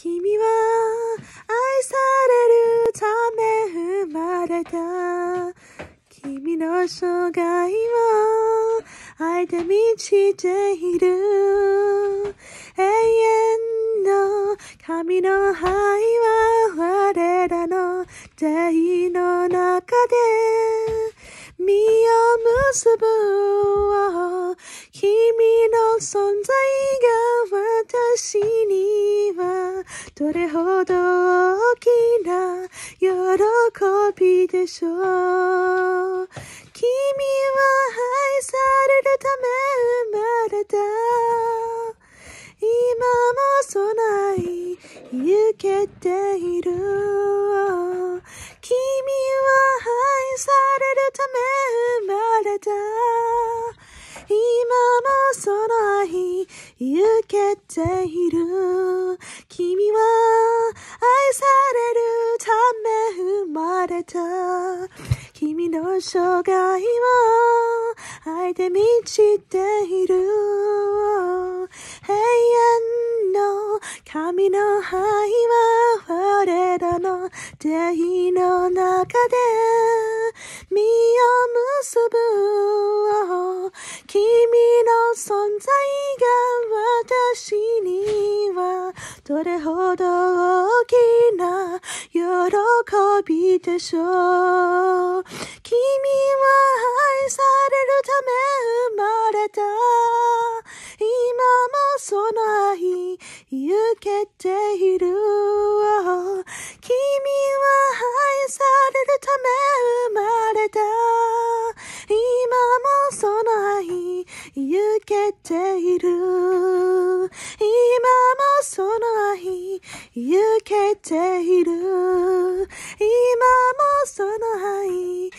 君は愛されるため生まれた君の生涯は愛で満ちている永遠の神の愛は我らの敵の中で身を結ぶ君の存在が私にどれほど大きな喜びでしょう君は愛されるため生まれた今も備え受けている君は愛されるため生まれた今も備え受けている君は愛されるため生まれた。君の生涯は愛で満ちている。永遠の神の愛は我らの会いの中で身を結ぶ。君の存在が私にどれほど大きな喜びでしょう。君は愛されるため生まれた。今もその愛、受けている。君は愛されるため生まれた。今もその愛、受けている。今もその行けている今もその愛